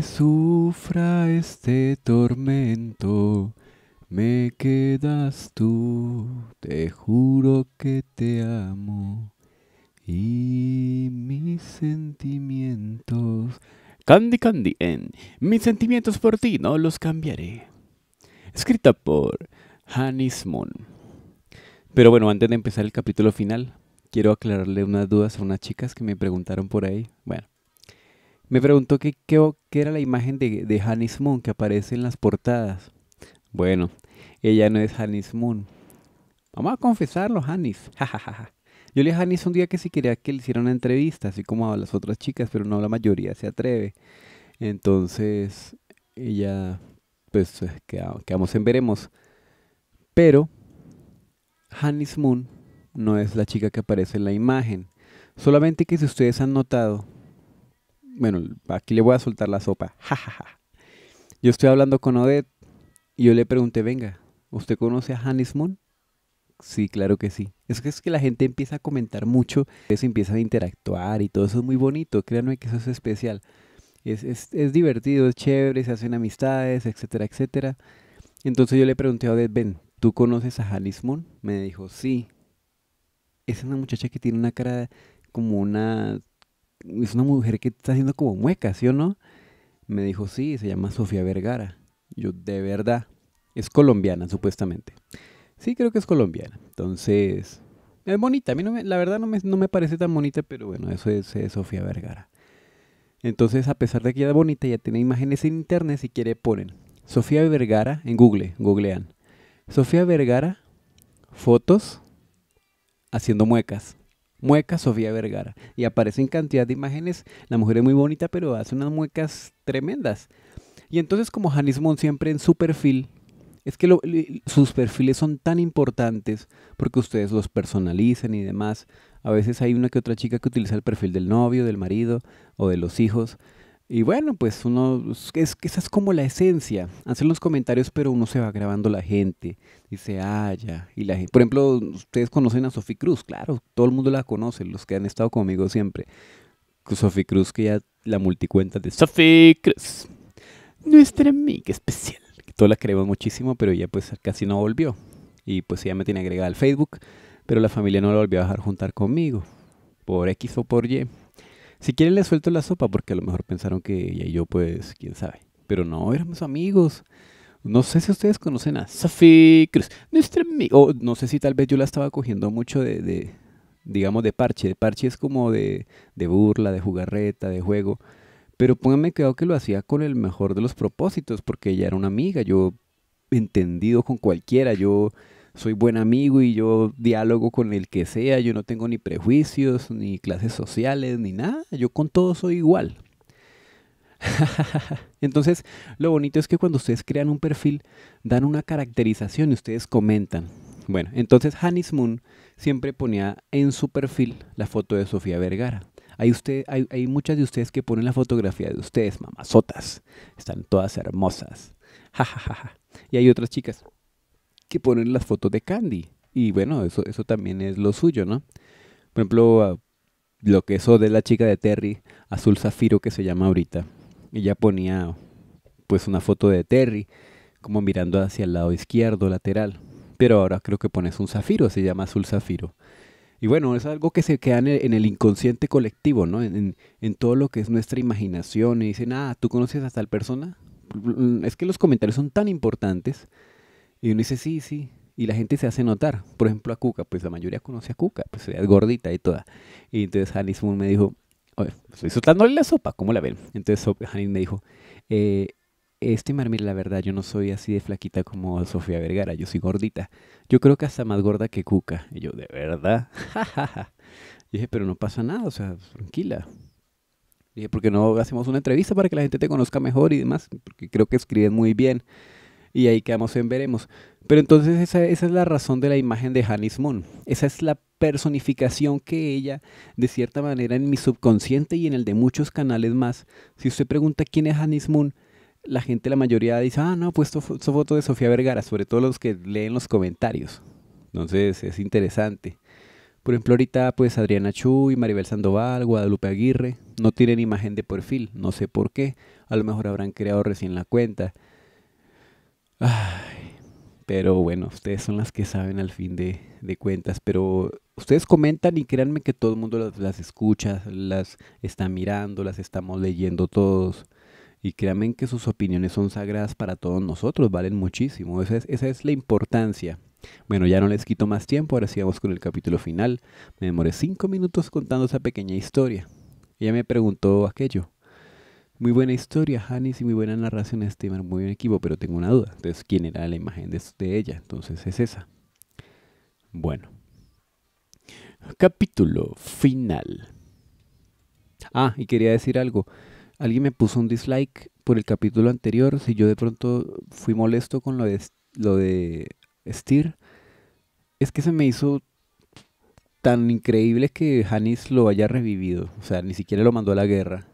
sufra este tormento, me quedas tú, te juro que te amo. Y mis sentimientos. Candy Candy en Mis sentimientos por ti no los cambiaré. Escrita por Hannis Pero bueno, antes de empezar el capítulo final, quiero aclararle unas dudas a unas chicas que me preguntaron por ahí. Bueno, me preguntó qué que, era la imagen de, de Moon que aparece en las portadas. Bueno, ella no es Hannis Moon. Vamos a confesarlo, Hannis. Yo le dije a Hannes un día que si quería que le hiciera una entrevista, así como a las otras chicas, pero no la mayoría se atreve. Entonces, ella, pues eh, quedamos en veremos. Pero, Hannis Moon no es la chica que aparece en la imagen. Solamente que si ustedes han notado, bueno, aquí le voy a soltar la sopa. Ja, ja, ja. Yo estoy hablando con Odette y yo le pregunté, venga, ¿usted conoce a Hannes Moon? Sí, claro que sí. que es que la gente empieza a comentar mucho, se empieza a interactuar y todo eso es muy bonito, créanme que eso es especial. Es, es divertido, es chévere, se hacen amistades, etcétera, etcétera. Entonces yo le pregunté a Odette, ven, ¿tú conoces a Hannes Moon? Me dijo, sí. Es una muchacha que tiene una cara como una es una mujer que está haciendo como muecas, ¿sí o no? Me dijo, sí, se llama Sofía Vergara. Yo, de verdad, es colombiana, supuestamente. Sí, creo que es colombiana. Entonces, es bonita. A mí, no la verdad, no me, no me, parece tan bonita, pero bueno, eso es, Sofía Vergara. Entonces, a pesar de que ya es bonita, ya tiene imágenes en internet, si quiere ponen Sofía Vergara en Google, googlean. Sofía Vergara, fotos haciendo muecas mueca Sofía Vergara. Y aparece en cantidad de imágenes. La mujer es muy bonita, pero hace unas muecas tremendas. Y entonces, como Janis Mon siempre en su perfil, es que sus perfiles son tan importantes porque ustedes los personalizan y demás. A veces hay una que otra chica que utiliza el perfil del novio, del marido o de los hijos. Y bueno, pues uno, es esa es como la esencia. Hacen los comentarios, pero uno se va grabando la gente. Dice, ah, ya. Y la gente, por ejemplo, ustedes conocen a Sofi Cruz, claro, todo el mundo la conoce, los que han estado conmigo siempre. Sofi Cruz, que ya la multicuenta de Sofi Cruz, nuestra amiga especial. Que todos la queremos muchísimo, pero ya pues casi no volvió. Y pues ella me tiene agregada al Facebook, pero la familia no la volvió a dejar juntar conmigo. Por X o por Y. Si quieren les suelto la sopa porque a lo mejor pensaron que ella y yo pues, quién sabe. Pero no, éramos amigos. No sé si ustedes conocen a Sophie Cruz, nuestra amiga. no sé si tal vez yo la estaba cogiendo mucho de, digamos, de parche. De parche es como de, de, burla, de jugarreta, de juego. Pero pónganme cuidado que lo hacía con el mejor de los propósitos, porque ella era una amiga. Yo entendido con cualquiera. Yo soy buen amigo y yo diálogo con el que sea, yo no tengo ni prejuicios, ni clases sociales, ni nada, yo con todo soy igual. Entonces, lo bonito es que cuando ustedes crean un perfil, dan una caracterización y ustedes comentan. Bueno, entonces Hannis Moon siempre ponía en su perfil la foto de Sofía Vergara. Hay, usted, hay, muchas de ustedes que ponen la fotografía de ustedes, mamazotas. Están todas hermosas. y hay otras chicas que poner las fotos de Candy. Y bueno, eso, eso también es lo suyo, ¿no? Por ejemplo, ah, lo que eso de la chica de Terry, Azul Zafiro que se llama ahorita. Ella ponía pues una foto de Terry como mirando hacia el lado izquierdo, lateral. Pero ahora creo que pones un zafiro, se llama azul zafiro. Y bueno, es algo que se queda en el, inconsciente colectivo, ¿no? En, todo lo que es nuestra imaginación. Y dicen, ah, ¿tú conoces a tal persona? Es que los comentarios son tan importantes y uno dice, sí, sí. Y la gente se hace notar. Por ejemplo, a Cuca, pues la mayoría conoce a Cuca, pues es gordita y toda. Y entonces Hanis Moon me dijo, oye, estoy soltándole la sopa, ¿cómo la ven? Entonces Hanis me dijo, eh, este Marmir, la verdad, yo no soy así de flaquita como Sofía Vergara, yo soy gordita. Yo creo que hasta más gorda que Cuca. Y yo, ¿de verdad? y dije, pero no pasa nada, o sea, tranquila. dije, ¿por qué no hacemos una entrevista para que la gente te conozca mejor y demás? Porque creo que escriben muy bien y ahí quedamos en veremos. Pero entonces esa, es la razón de la imagen de Hannis Moon. Esa es la personificación que ella, de cierta manera, en mi subconsciente y en el de muchos canales más. Si usted pregunta quién es Hannis Moon, la gente, la mayoría dice, ah, no, puesto pues su foto de Sofía Vergara, sobre todo los que leen los comentarios. Entonces es interesante. Por ejemplo, ahorita pues Adriana Chuy, Maribel Sandoval, Guadalupe Aguirre no tienen imagen de perfil, no sé por qué. A lo mejor habrán creado recién la cuenta. Ay, pero bueno, ustedes son las que saben al fin de, cuentas, pero ustedes comentan y créanme que todo el mundo las, escucha, las está mirando, las estamos leyendo todos. Y créanme que sus opiniones son sagradas para todos nosotros, valen muchísimo. Esa es, esa es la importancia. Bueno, ya no les quito más tiempo, ahora sí con el capítulo final. Me demoré cinco minutos contando esa pequeña historia. Ella me preguntó aquello. Muy buena historia, Hannis, y muy buena narración, Steven. Muy buen equipo, pero tengo una duda. Entonces, ¿quién era la imagen de, de ella? Entonces, es esa. Bueno. Capítulo final. Ah, y quería decir algo. Alguien me puso un dislike por el capítulo anterior. Si yo de pronto fui molesto con lo de, lo de Steer, es que se me hizo tan increíble que Hannis lo haya revivido. O sea, ni siquiera lo mandó a la guerra.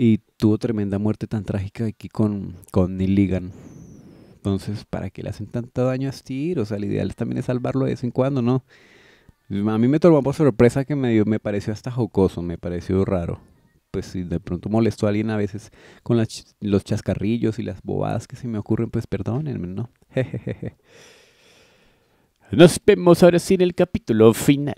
Y tuvo tremenda muerte tan trágica aquí con, con Neil Entonces, ¿para qué le hacen tanto daño a Steer? O sea, el ideal también es salvarlo de vez en cuando, ¿no? A mí me tomó por sorpresa que me, dio, me pareció hasta jocoso, me pareció raro. Pues si de pronto molesto a alguien a veces con las, los chascarrillos y las bobadas que se me ocurren, pues perdónenme, ¿no? Jejeje. Nos vemos ahora sí en el capítulo final.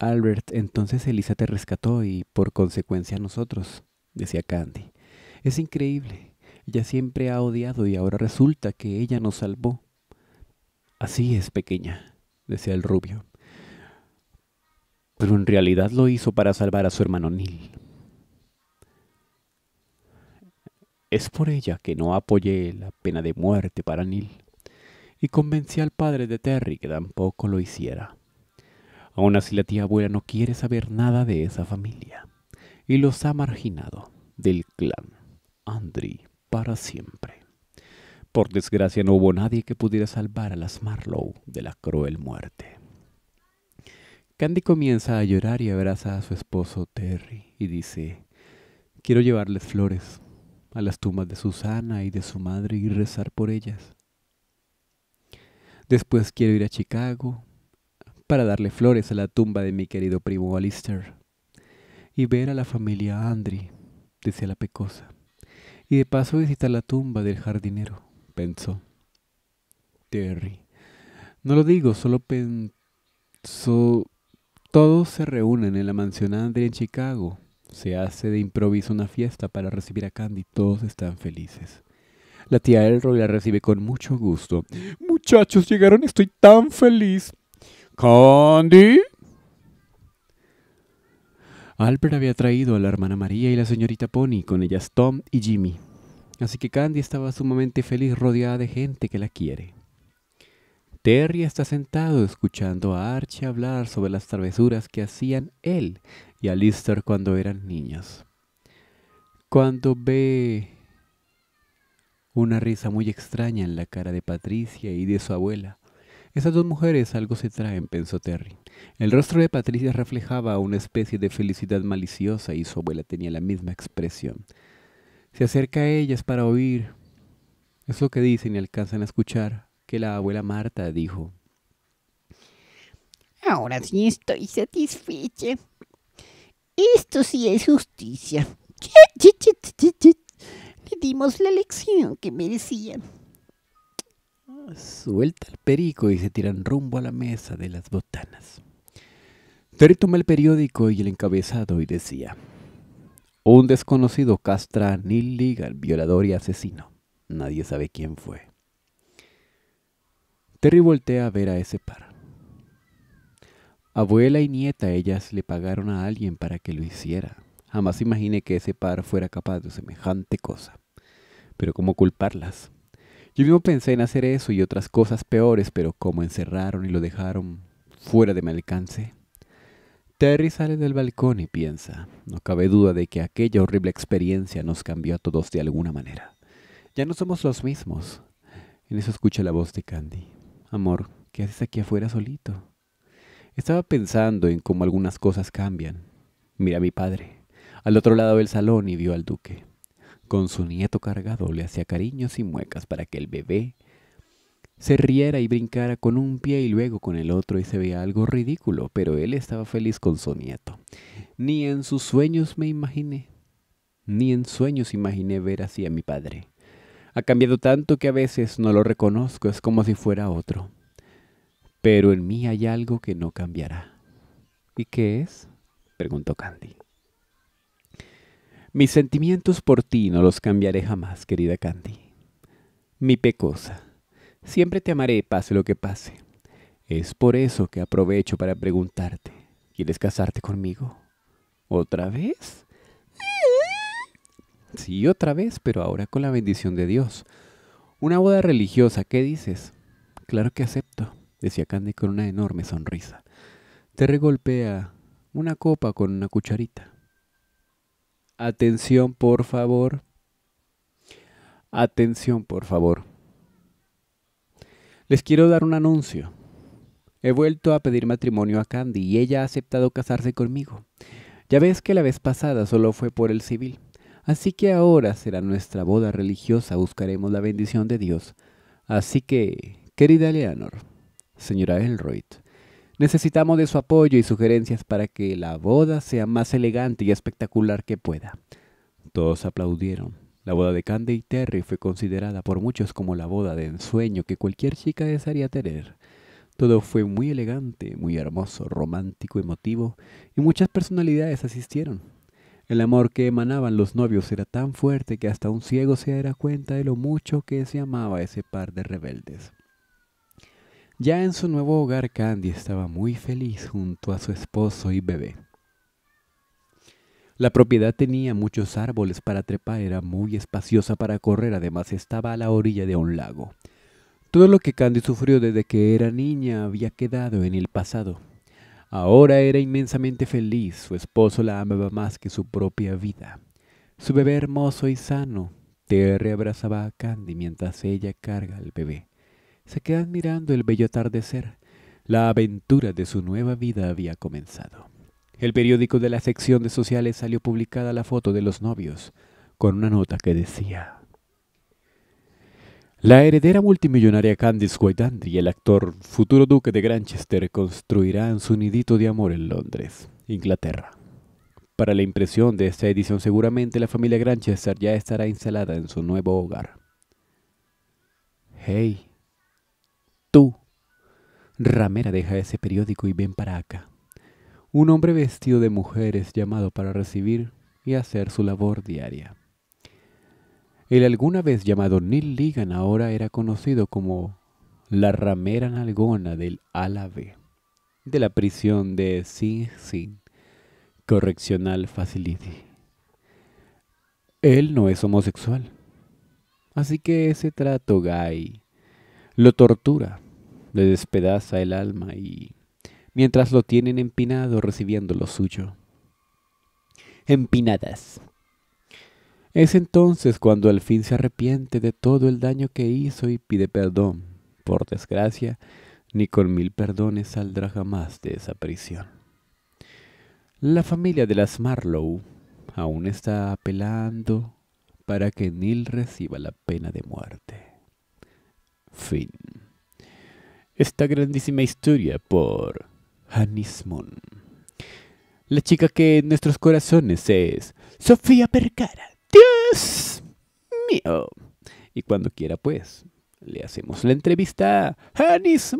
Albert, entonces Elisa te rescató y por consecuencia a nosotros, decía Candy. Es increíble. Ella siempre ha odiado y ahora resulta que ella nos salvó. Así es, pequeña, decía el rubio. Pero en realidad lo hizo para salvar a su hermano Neil. Es por ella que no apoyé la pena de muerte para Neil y convencí al padre de Terry que tampoco lo hiciera. Aún así la tía abuela no quiere saber nada de esa familia y los ha marginado del clan Andri para siempre. Por desgracia no hubo nadie que pudiera salvar a las Marlowe de la cruel muerte. Candy comienza a llorar y abraza a su esposo Terry y dice, quiero llevarles flores a las tumbas de Susana y de su madre y rezar por ellas. Después quiero ir a Chicago para darle flores a la tumba de mi querido primo Alistair y ver a la familia Andri, decía la pecosa, y de paso visitar la tumba del jardinero, pensó. Terry. No lo digo, solo pensó... Todos se reúnen en la mansión Andri en Chicago. Se hace de improviso una fiesta para recibir a Candy. Todos están felices. La tía Elroy la recibe con mucho gusto. Muchachos, llegaron, estoy tan feliz. Candy. Albert había traído a la hermana María y la señorita Pony, con ellas Tom y Jimmy. Así que Candy estaba sumamente feliz rodeada de gente que la quiere. Terry está sentado escuchando a Archie hablar sobre las travesuras que hacían él y a Lister cuando eran niños. Cuando ve una risa muy extraña en la cara de Patricia y de su abuela, esas dos mujeres algo se traen, pensó Terry. El rostro de Patricia reflejaba una especie de felicidad maliciosa y su abuela tenía la misma expresión. Se acerca a ellas para oír. Es lo que dicen y alcanzan a escuchar que la abuela Marta dijo. Ahora sí estoy satisfecha. Esto sí es justicia. Le dimos la lección que merecían suelta el perico y se tiran rumbo a la mesa de las botanas. Terry toma el periódico y el encabezado y decía, un desconocido castra a Neil violador y asesino. Nadie sabe quién fue. Terry voltea a ver a ese par. Abuela y nieta, ellas le pagaron a alguien para que lo hiciera. Jamás imaginé que ese par fuera capaz de semejante cosa. Pero ¿cómo culparlas? Yo mismo pensé en hacer eso y otras cosas peores, pero como encerraron y lo dejaron fuera de mi alcance. Terry sale del balcón y piensa, no cabe duda de que aquella horrible experiencia nos cambió a todos de alguna manera. Ya no somos los mismos. En eso escucha la voz de Candy. Amor, ¿qué haces aquí afuera solito? Estaba pensando en cómo algunas cosas cambian. Mira a mi padre, al otro lado del salón y vio al duque. Con su nieto cargado le hacía cariños y muecas para que el bebé se riera y brincara con un pie y luego con el otro y se veía algo ridículo, pero él estaba feliz con su nieto. Ni en sus sueños me imaginé, ni en sueños imaginé ver así a mi padre. Ha cambiado tanto que a veces no lo reconozco, es como si fuera otro. Pero en mí hay algo que no cambiará. ¿Y qué es? preguntó Candy. Mis sentimientos por ti no los cambiaré jamás, querida Candy. Mi pecosa, siempre te amaré pase lo que pase. Es por eso que aprovecho para preguntarte, ¿quieres casarte conmigo? ¿Otra vez? Sí, otra vez, pero ahora con la bendición de Dios. Una boda religiosa, ¿qué dices? Claro que acepto, decía Candy con una enorme sonrisa. Te regolpea una copa con una cucharita. Atención, por favor. Atención, por favor. Les quiero dar un anuncio. He vuelto a pedir matrimonio a Candy y ella ha aceptado casarse conmigo. Ya ves que la vez pasada solo fue por el civil. Así que ahora será nuestra boda religiosa, buscaremos la bendición de Dios. Así que, querida Eleanor, señora Elroyd, Necesitamos de su apoyo y sugerencias para que la boda sea más elegante y espectacular que pueda. Todos aplaudieron. La boda de Cande y Terry fue considerada por muchos como la boda de ensueño que cualquier chica desearía tener. Todo fue muy elegante, muy hermoso, romántico, emotivo, y muchas personalidades asistieron. El amor que emanaban los novios era tan fuerte que hasta un ciego se diera cuenta de lo mucho que se amaba ese par de rebeldes. Ya en su nuevo hogar, Candy estaba muy feliz junto a su esposo y bebé. La propiedad tenía muchos árboles para trepar, era muy espaciosa para correr, además estaba a la orilla de un lago. Todo lo que Candy sufrió desde que era niña había quedado en el pasado. Ahora era inmensamente feliz, su esposo la amaba más que su propia vida. Su bebé hermoso y sano, Terry abrazaba a Candy mientras ella carga al bebé se quedan mirando el bello atardecer. La aventura de su nueva vida había comenzado. El periódico de la sección de sociales salió publicada la foto de los novios, con una nota que decía La heredera multimillonaria Candice Whiteandry y el actor futuro duque de Granchester construirán su nidito de amor en Londres, Inglaterra. Para la impresión de esta edición seguramente la familia Granchester ya estará instalada en su nuevo hogar. Hey, Tú, ramera, deja ese periódico y ven para acá. Un hombre vestido de mujer es llamado para recibir y hacer su labor diaria. El alguna vez llamado Neil Ligan ahora era conocido como la ramera nalgona del Álave, de la prisión de Sing Sing, Correccional Facility. Él no es homosexual, así que ese trato gay lo tortura, le despedaza el alma y, mientras lo tienen empinado recibiendo lo suyo. Empinadas. Es entonces cuando al fin se arrepiente de todo el daño que hizo y pide perdón. Por desgracia, ni con mil perdones saldrá jamás de esa prisión. La familia de las Marlowe aún está apelando para que Neil reciba la pena de muerte. Fin. Esta grandísima historia por Hannis La chica que en nuestros corazones es Sofía Percara. ¡Dios mío! Y cuando quiera, pues, le hacemos la entrevista a Hannis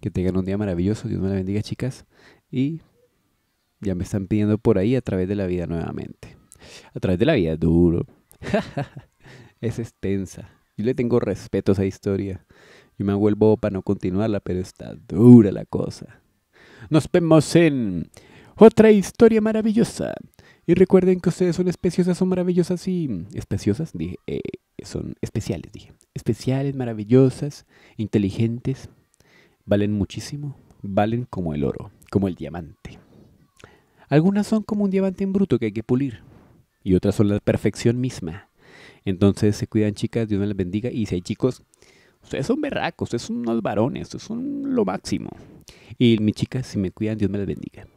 Que tengan un día maravilloso. Dios me la bendiga, chicas. Y ya me están pidiendo por ahí a través de la vida nuevamente. A través de la vida duro. es extensa. Yo le tengo respeto a esa historia. Yo me vuelvo para no continuarla, pero está dura la cosa. Nos vemos en otra historia maravillosa. Y recuerden que ustedes son especiosas, son maravillosas y... Especiosas, dije. Eh, son especiales, dije. Especiales, maravillosas, inteligentes. Valen muchísimo. Valen como el oro, como el diamante. Algunas son como un diamante en bruto que hay que pulir. Y otras son la perfección misma. Entonces se cuidan chicas, Dios me las bendiga. Y si hay chicos, ustedes son berracos, ustedes son unos varones, ustedes son lo máximo. Y mi chica si me cuidan, Dios me las bendiga.